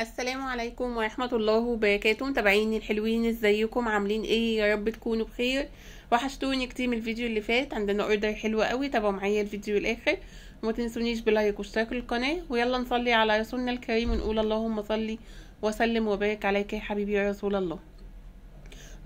السلام عليكم ورحمة الله وبركاته متابعيني الحلوين ازيكم عاملين ايه يا رب تكونوا بخير وحشتوني كتير من الفيديو اللي فات عندنا اوردر حلو قوي تابعوا معايا الفيديو الاخر وما تنسونيش بلايك واشتراك القناة ويلا نصلي على رسولنا الكريم ونقول اللهم صلي وسلم وبارك عليك يا حبيبي يا رسول الله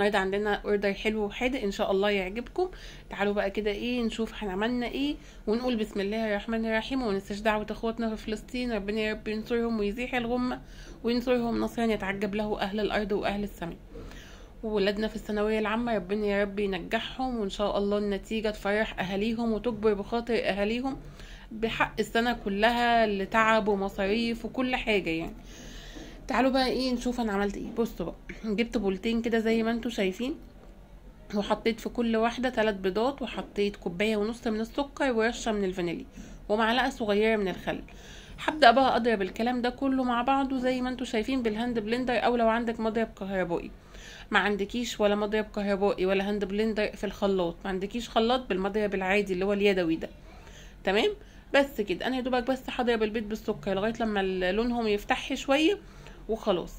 النهارده عندنا اوردر حلو وحادق ان شاء الله يعجبكم تعالوا بقى كده ايه نشوف احنا عملنا ايه ونقول بسم الله الرحمن الرحيم وننساش دعوه اخواتنا في فلسطين ربنا يا رب ينصرهم ويزيح الغمه وينصرهم نصرا يتعجب له اهل الارض واهل السماء وولادنا في الثانوية العامة ربنا يا رب ينجحهم وإن شاء الله النتيجة تفرح أهاليهم وتجبر بخاطر أهاليهم بحق السنة كلها اللي تعب ومصاريف وكل حاجة يعني تعالوا بقى ايه نشوف انا عملت ايه بصوا بقى جبت بولتين كده زي ما انتم شايفين وحطيت في كل واحده ثلاث بيضات وحطيت كوبايه ونص من السكر ورشه من الفانيليا ومعلقه صغيره من الخل هبدا بقى اضرب الكلام ده كله مع بعضه زي ما انتم شايفين بالهاند بلندر او لو عندك مضرب كهربائي ما عندكيش ولا مضرب كهربائي ولا هاند بلندر في الخلاط ما عندكيش خلاط بالمضرب العادي اللي هو اليدوي ده تمام بس كده انا يا دوبك بس هضرب البيض بالسكر لغايه لما لونهم يفتح شويه وخلاص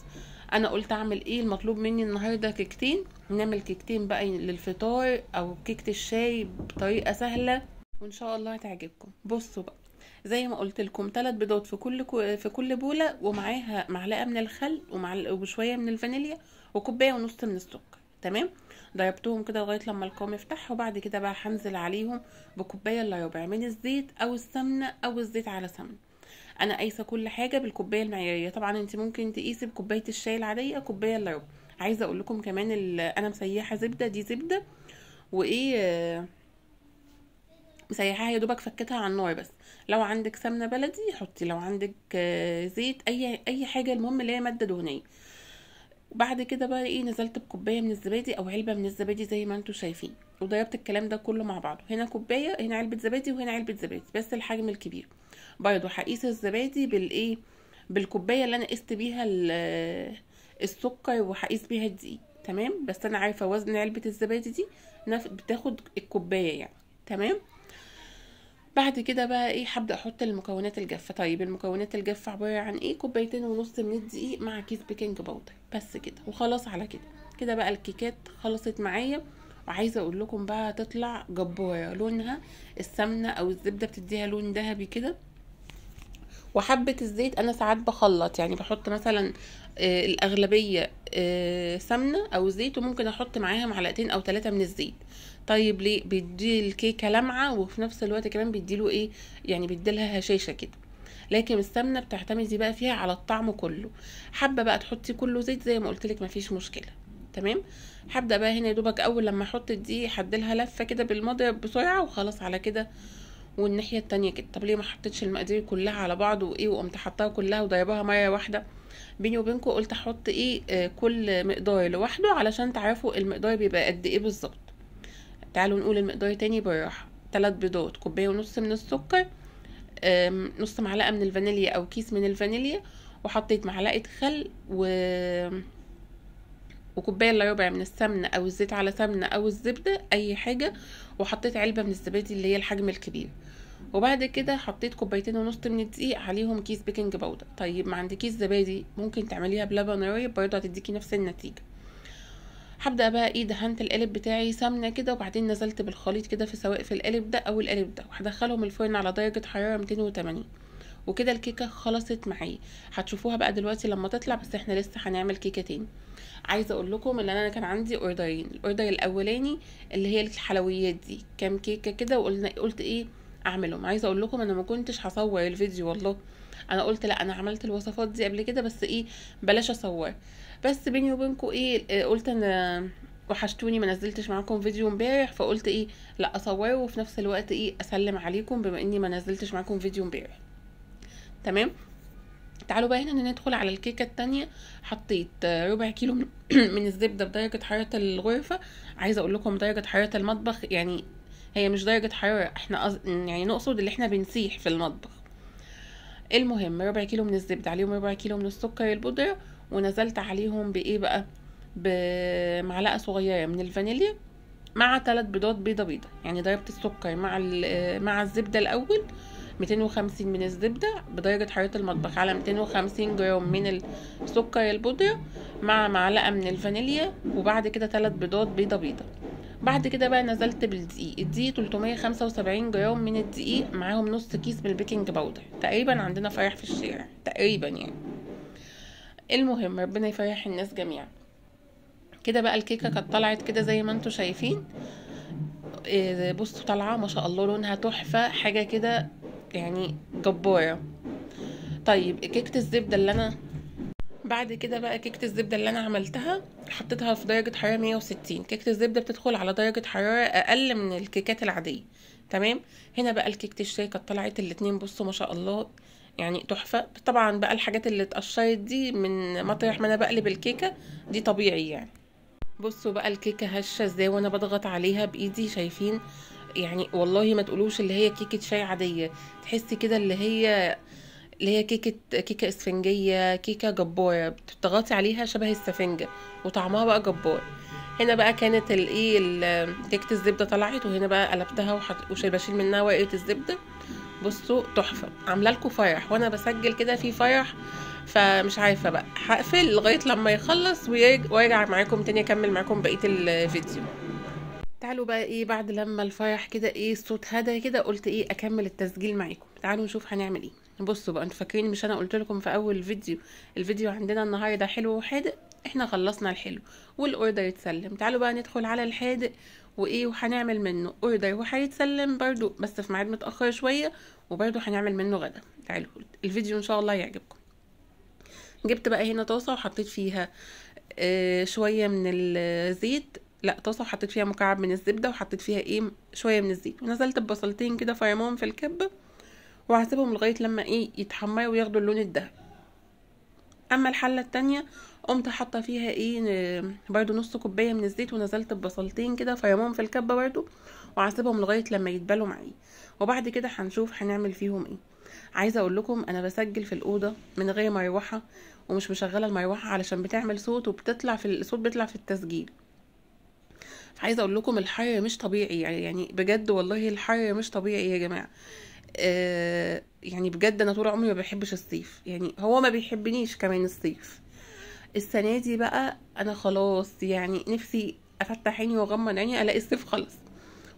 انا قلت اعمل ايه المطلوب مني النهارده كيكتين نعمل كيكتين بقى للفطار او كيكه الشاي بطريقه سهله وان شاء الله هتعجبكم بصوا بقى زي ما قلت لكم ثلاث بيضات في كل كو... في كل بوله ومعاها معلقه من الخل ومعلقه وشويه من الفانيليا وكوبايه ونص من السكر تمام ضربتهم كده لغايه لما القوام يفتح وبعد كده بقى هنزل عليهم بكوبايه الا ربع من الزيت او السمنه او الزيت على سمنه انا قايسه كل حاجه بالكوبايه المعياريه طبعا انت ممكن تقيسي بكوبايه الشاي العاديه كوبايه الا ربع عايزه اقول لكم كمان انا مسيحه زبده دي زبده وايه مسيحاها يا دوبك فكتها على النار بس لو عندك سمنه بلدي حطي لو عندك آه، زيت اي اي حاجه المهم اللي هي ماده دهنيه وبعد كده بقى ايه نزلت بكوبايه من الزبادي او علبه من الزبادي زي ما انتم شايفين وضربت الكلام ده كله مع بعضه هنا كوبايه هنا علبه زبادي وهنا علبه زبادي بس الحجم الكبير برضو هقيس الزبادي بالايه بالكوبايه اللي انا قست بيها السكر وهقيس بيها الدقيق تمام بس انا عارفه وزن علبه الزبادي دي بتاخد الكوبايه يعني تمام بعد كده بقى ايه هبدا احط المكونات الجافه طيب المكونات الجافه عباره عن ايه كوبايتين ونص من الدقيق مع كيس بيكنج باودر بس كده وخلاص على كده كده بقى الكيكات خلصت معايا وعايزه اقول لكم بقى تطلع جباره لونها السمنه او الزبده بتديها لون ذهبي كده وحبة الزيت أنا ساعات بخلط يعني بحط مثلا آه، الأغلبية آه، سمنة أو زيت وممكن أحط معاها معلقتين أو ثلاثة من الزيت طيب ليه بيدي الكيكة لمعة وفي نفس الوقت كمان بيديله إيه يعني بيديلها هشاشة كده لكن السمنه بتعتمدي بقى فيها على الطعم كله حابه بقى تحطي كله زيت زي ما قلت لك مفيش مشكله تمام هبدا بقى هنا يا دوبك اول لما احط دي هديلها لفه كده بالمضرب بسرعه وخلاص على كده والناحيه التانية كده طب ليه ما حطيتش المقادير كلها على بعض وايه وقمت حطاها كلها وضيبها ميه واحده بيني وبينكم قلت احط ايه آه، كل مقدار لوحده علشان تعرفوا المقدار بيبقى قد ايه بالظبط تعالوا نقول المقدار تاني براحة ثلاث بيضات كوبايه ونص من السكر نص معلقه من الفانيليا او كيس من الفانيليا وحطيت معلقه خل و وكوبايه الا ربع من السمنه او الزيت على سمنه او الزبده اي حاجه وحطيت علبه من الزبادي اللي هي الحجم الكبير وبعد كده حطيت كوبايتين ونص من الدقيق عليهم كيس بيكنج باودر طيب ما كيس زبادي ممكن تعمليها بلبن رايب برضه هتديكي نفس النتيجه هبدا بقى ايه دهنت القالب بتاعي سمنه كده وبعدين نزلت بالخليط كده في سواء في القالب ده او القالب ده وهدخلهم الفرن على درجه حراره 280 وكده الكيكه خلصت معايا هتشوفوها بقى دلوقتي لما تطلع بس احنا لسه هنعمل كيكه تاني عايزه اقول لكم ان انا كان عندي اوردرين الاوردر الاولاني اللي هي الحلويات دي كام كيكه كده وقلنا قلت ايه اعملهم عايزه اقول لكم انا ما كنتش هصور الفيديو والله انا قلت لا انا عملت الوصفات دي قبل كده بس ايه بلاش اصور بس بيني وبينكم ايه آه، قلت انا وحشتوني ما نزلتش معاكم فيديو امبارح فقلت ايه لا اصوره وفي نفس الوقت ايه اسلم عليكم بما اني ما نزلتش معاكم فيديو امبارح تمام تعالوا بقى هنا ندخل على الكيكه التانية حطيت ربع كيلو من الزبده بدرجه حراره الغرفه عايزه اقول لكم درجه حراره المطبخ يعني هي مش درجه حراره احنا يعني نقصد اللي احنا بنسيح في المطبخ المهم ربع كيلو من الزبده عليهم ربع كيلو من السكر البودره ونزلت عليهم بايه بقى بمعلقه صغيره من الفانيليا مع ثلاث بيضات بيضه بيضه يعني ضربت السكر مع مع الزبده الاول 250 من الزبدة بدرجة حرارة المطبخ على 250 جرام من السكر البودرة مع معلقة من الفانيليا وبعد كده ثلاث بيضات بيضة بيضة بعد كده بقى نزلت بالدقيق الدقيق 375 جرام من الدقيق معاهم نص كيس من البيكنج باودر تقريبا عندنا فرح في الشارع تقريبا يعني المهم ربنا يفرح الناس جميعا كده بقى الكيكه كانت طلعت كده زي ما انتم شايفين آه، بصوا طالعه ما شاء الله لونها تحفه حاجه كده يعني جبارة طيب كيكة الزبدة اللي انا بعد كده بقى كيكة الزبدة اللي انا عملتها حطيتها في درجة حرارة 160 كيكة الزبدة بتدخل على درجة حرارة اقل من الكيكات العادية تمام هنا بقى الكيكة الشركة طلعت الاتنين بصوا ما شاء الله يعني تحفة طبعا بقى الحاجات اللي اتقشرت دي من مطرح ما انا بقلب الكيكة دي طبيعي يعني بصوا بقى الكيكة هشة ازاي وانا بضغط عليها بايدي شايفين يعني والله ما تقولوش اللي هي كيكه شاي عاديه تحسي كده اللي هي اللي هي كيكه كيكه اسفنجيه كيكه جباره بتضغطي عليها شبه السفنجه وطعمها بقى جبار هنا بقى كانت الايه كيكه الزبده طلعت وهنا بقى قلبتها وحط بشيل منها ورقه الزبده بصوا تحفه عامله لكم فرح وانا بسجل كده في فرح فمش عارفه بقى هقفل لغايه لما يخلص ويرجع معاكم تاني اكمل معاكم بقيه الفيديو تعالوا بقى ايه بعد لما الفرح كده ايه الصوت هدى كده قلت ايه اكمل التسجيل معاكم تعالوا نشوف هنعمل ايه بصوا بقى انتوا فاكرين مش انا قلت لكم في اول فيديو الفيديو عندنا النهارده حلو وحادق احنا خلصنا الحلو والاوردر اتسلم تعالوا بقى ندخل على الحادق وايه وهنعمل منه اوردر وهيتسلم برده بس في ميعاد متاخر شويه وبرده هنعمل منه غدا تعالوا الفيديو ان شاء الله يعجبكم جبت بقى هنا طاسه وحطيت فيها آه شويه من الزيت لا طاسه وحطيت فيها مكعب من الزبده وحطيت فيها ايه شويه من الزيت ونزلت ببصلتين كده فرمهم في الكبه وهسيبهم لغايه لما ايه يتحمروا وياخدوا اللون الدهبي اما الحله التانية قمت حاطه فيها ايه برده نص كوبايه من الزيت ونزلت ببصلتين كده فرمهم في الكبه برده وهسيبهم لغايه لما يتبلوا معايا وبعد كده هنشوف هنعمل فيهم ايه عايزه اقول لكم انا بسجل في الاوضه من غير مروحه ومش مشغله المروحه علشان بتعمل صوت وبتطلع في الصوت بيطلع في التسجيل عايزه اقول لكم الحر مش طبيعي يعني, يعني بجد والله الحر مش طبيعي يا جماعه آه يعني بجد انا طول عمري ما بحبش الصيف يعني هو ما بيحبنيش كمان الصيف السنه دي بقى انا خلاص يعني نفسي افتح عيني واغمض عيني الاقي الصيف خلص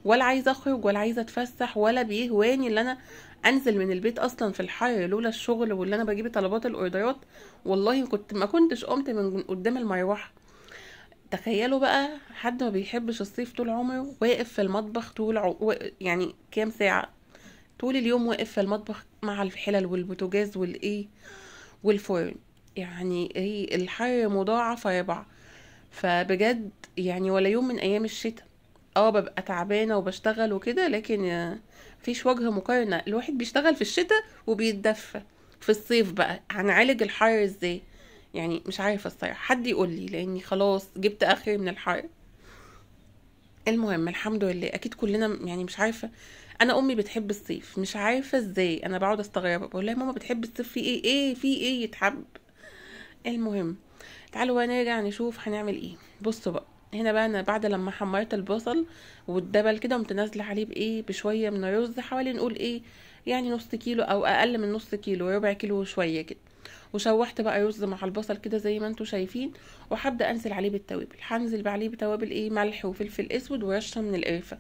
ولا عايزه اخرج ولا عايزه اتفسح ولا بيهواني اللي انا انزل من البيت اصلا في الحر لولا الشغل واللي انا بجيب طلبات الاوردرات والله كنت ما كنتش قمت من قدام المروحه تخيلوا بقى حد ما بيحبش الصيف طول عمره واقف في المطبخ طول عو... و... يعني كام ساعة طول اليوم واقف في المطبخ مع الحلل والبوتاجاز والايه والفرن يعني ايه الحر مضاعف اربعة فبجد يعني ولا يوم من ايام الشتاء اه ببقى تعبانه وبشتغل وكده لكن مفيش وجه مقارنه الواحد بيشتغل في الشتاء وبيتدفى في الصيف بقى هنعالج الحر ازاي يعني مش عارفه الصراحه حد يقول لي لاني خلاص جبت اخري من الحر المهم الحمد لله اكيد كلنا يعني مش عارفه انا امي بتحب الصيف مش عارفه ازاي انا بقعد استغرب بقول لها ماما بتحب الصيف في ايه ايه في ايه يتحب المهم تعالوا بقى نرجع نشوف هنعمل ايه بصوا بقى هنا بقى انا بعد لما حمرت البصل والدبل كده قمت نازله عليه بايه بشويه من الرز حوالي نقول ايه يعني نص كيلو او اقل من نص كيلو ربع كيلو وشويه كده وشوحت بقى رز مع البصل كده زي ما انتم شايفين وهبدا انزل عليه بالتوابل هنزل عليه بتوابل ايه ملح وفلفل اسود ورشه من القرفه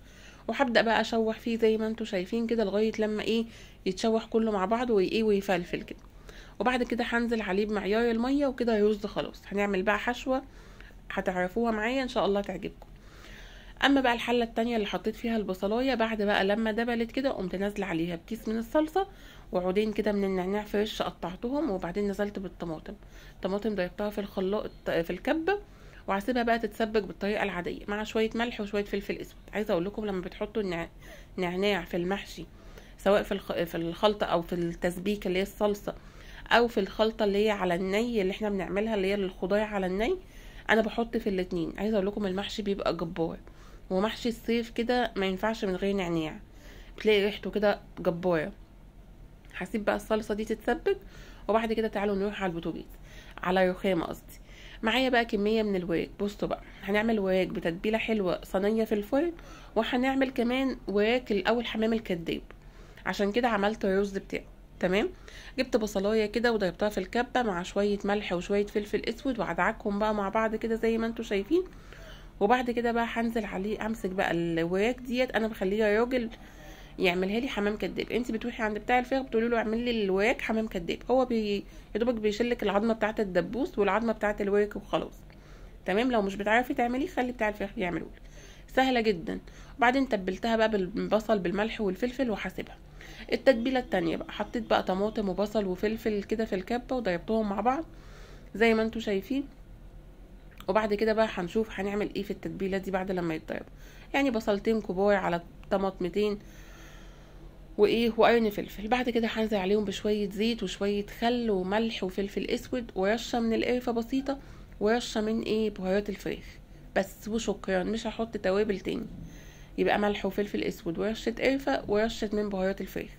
وهبدا بقى اشوح فيه زي ما انتم شايفين كده لغايه لما ايه يتشوح كله مع بعض وايه ويفلفل كده وبعد كده هنزل عليه بمعيار الميه وكده رز خلاص هنعمل بقى حشوه هتعرفوها معايا ان شاء الله تعجبكم اما بقى الحله التانية اللي حطيت فيها البصلايه بعد بقى لما دبلت كده قمت نازله عليها بكيس من الصلصه وعودين كده من النعناع فريش قطعتهم وبعدين نزلت بالطماطم الطماطم ضربتها في الخلاط في الكبه وهسيبها بقى تتسبك بالطريقه العاديه مع شويه ملح وشويه فلفل اسود عايزه اقول لكم لما بتحطوا النعناع في المحشي سواء في في الخلطه او في التسبيكه اللي هي الصلصه او في الخلطه اللي هي على الني اللي احنا بنعملها اللي هي الخضار على الني انا بحط في الاتنين عايزه اقول لكم المحشي بيبقى جبار ومحشي الصيف كده ما ينفعش من غير نعناع بتلاقي ريحته كده جباره هسيب بقى الصلصه دي تتسبك وبعد كده تعالوا نروح على البوتاجاز على رخامه قصدي معايا بقى كميه من الوراك بصوا بقى هنعمل وراك بتتبيله حلوه صينيه في الفرن وهنعمل كمان وراك الاول حمام الكداب عشان كده عملت الرز بتاعه تمام جبت بصلايه كده وضربتها في الكبه مع شويه ملح وشويه فلفل اسود وادعكهم بقى مع بعض كده زي ما انتم شايفين وبعد كده بقى هنزل عليه امسك بقى الوراك ديت انا بخليها راجل يعملها لي حمام كداب انت بتروحي عند بتاع الفراخ بتقولي له اعمل لي الوراك حمام كداب هو بي... يا دوبك بيشلك العظمه بتاعه الدبوس والعظمه بتاعه الوراك وخلاص تمام لو مش بتعرفي تعمليه خلي بتاع الفراخ يعملوه سهله جدا وبعدين تبلتها بقى بالبصل بالملح والفلفل وحاسبها التتبيله التانية بقى حطيت بقى طماطم وبصل وفلفل كده في الكبه وضربتهم مع بعض زي ما انتم شايفين وبعد كده بقى هنشوف هنعمل ايه في التتبيله دي بعد لما يتضرب يعني بصلتين كبار على طماطمتين وايه وقرن فلفل بعد كده هنزل عليهم بشويه زيت وشويه خل وملح وفلفل اسود ورشه من القرفه بسيطه ورشه من ايه بهارات الفراخ بس وشكرا مش هحط توابل تاني يبقى ملح وفلفل اسود ورشه قرفه ورشه من بهارات الفراخ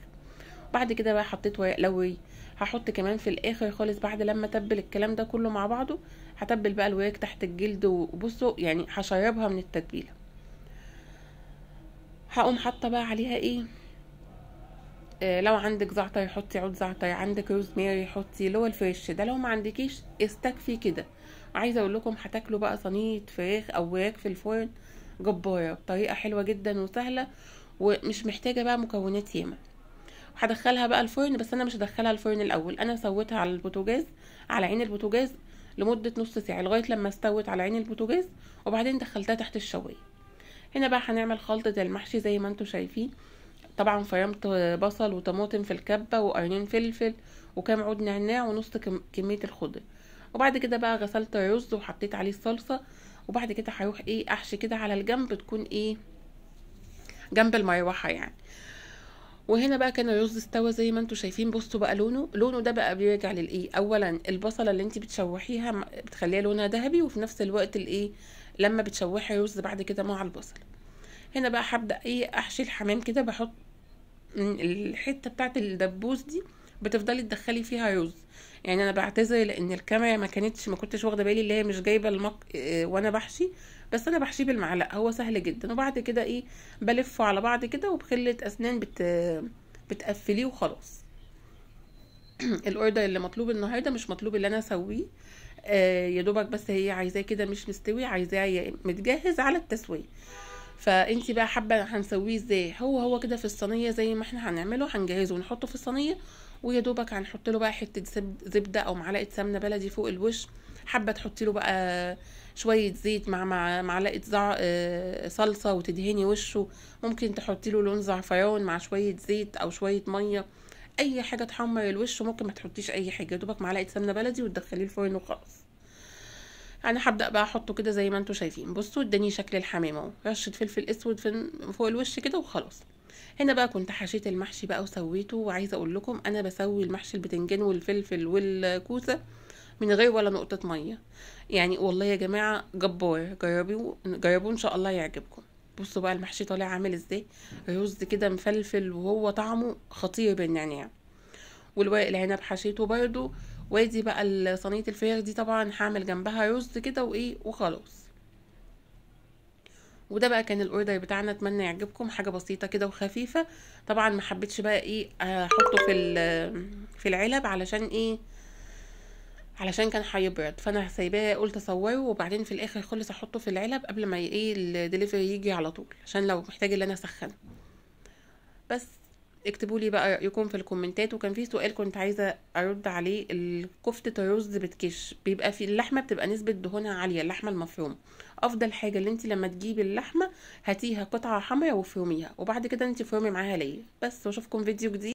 بعد كده بقى حطيت ورق لوري هحط كمان في الاخر خالص بعد لما تبل الكلام ده كله مع بعضه هتبل بقى الورق تحت الجلد وبصوا يعني هشربها من التتبيله هقوم حاطه بقى عليها ايه آه، لو عندك زعتر حطي عود زعتر عندك روزماري حطي اللي هو الفريش ده لو ما عندكيش استكفي كده عايزه اقول لكم هتاكلوا بقى صينيه فراخ او وراك في الفرن جباره بطريقه حلوه جدا وسهله ومش محتاجه بقى مكونات ياما هدخلها بقى الفرن بس انا مش هدخلها الفرن الاول انا سويتها على البوتاجاز على عين البوتاجاز لمده نص ساعه لغايه لما استوت على عين البوتاجاز وبعدين دخلتها تحت الشوايه هنا بقى هنعمل خلطه المحشي زي ما انتم شايفين طبعا فرمت بصل وطماطم في الكبة وقرنين فلفل وكام عود نعناع ونص كمية الخضر وبعد كده بقى غسلت الرز وحطيت عليه الصلصة وبعد كده هروح ايه احشي كده على الجنب تكون ايه جنب المروحة يعني وهنا بقى كان الرز استوى زي ما انتم شايفين بصوا بقى لونه لونه ده بقى بيرجع للايه اولا البصله اللي انت بتشوحيها بتخليها لونها ذهبي وفي نفس الوقت الايه لما بتشوحي الرز بعد كده مع البصل هنا بقى هبدا ايه احشي الحمام كده بحط الحته بتاعت الدبوس دي بتفضلي تدخلي فيها رز يعني انا بعتذر لان الكاميرا ما كانتش ما كنتش واخده بالي اللي هي مش جايبه المك... آه، وانا بحشي بس انا بحشيه بالمعلقه هو سهل جدا وبعد كده ايه بلفه على بعض كده وبخله اسنان بت بتقفليه وخلاص الاوردر اللي مطلوب النهارده مش مطلوب اللي انا اسويه آه يا دوبك بس هي عايزاه كده مش مستوي عايزاه متجهز على التسويه فانت بقى حابه هنسويه ازاي هو هو كده في الصينيه زي ما احنا هنعمله هنجهزه ونحطه في الصينيه ويا دوبك هنحط له بقى حته زبده او معلقه سمنه بلدي فوق الوش حابه تحطي له بقى شويه زيت مع معلقه زع... آه، صلصه وتدهني وشه ممكن تحطي له لون زعفران مع شويه زيت او شويه ميه اي حاجه تحمر الوش ممكن ما تحطيش اي حاجه دوبك معلقه سمنه بلدي وتدخليه الفرن وخلاص انا هبدا بقى احطه كده زي ما انتم شايفين بصوا اداني شكل الحمام اهو رشه فلفل اسود فوق الوش كده وخلاص هنا بقى كنت حشيت المحشي بقى وسويته وعايزه اقول لكم انا بسوي المحشي البتنجان والفلفل والكوسه من غير ولا نقطه ميه يعني والله يا جماعه جبار جربوه جربوه ان شاء الله يعجبكم بصوا بقى المحشي طالع عامل ازاي رز كده مفلفل وهو طعمه خطير بالنعناع والورق العنب حشيته برده وادي بقى صينيه الفراخ دي طبعا هعمل جنبها رز كده وايه وخلاص وده بقى كان الاوردر بتاعنا اتمنى يعجبكم حاجه بسيطه كده وخفيفه طبعا ما حبيتش بقى ايه احطه في في العلب علشان ايه علشان كان هيبرد فانا سايباه قلت اصوره وبعدين في الاخر خلص احطه في العلب قبل ما ايه الدليفري يجي على طول عشان لو محتاج ان انا اسخنه بس اكتبوا لي بقى رايكم في الكومنتات وكان في سؤال كنت عايزه ارد عليه كفته الرز بتكش بيبقى في اللحمه بتبقى نسبه دهونها عاليه اللحمه المفرومه افضل حاجه اللي انت لما تجيبي اللحمه هاتيها قطعه حمرا وفرميها وبعد كده انت فرمي معاها ليه بس واشوفكم فيديو جديد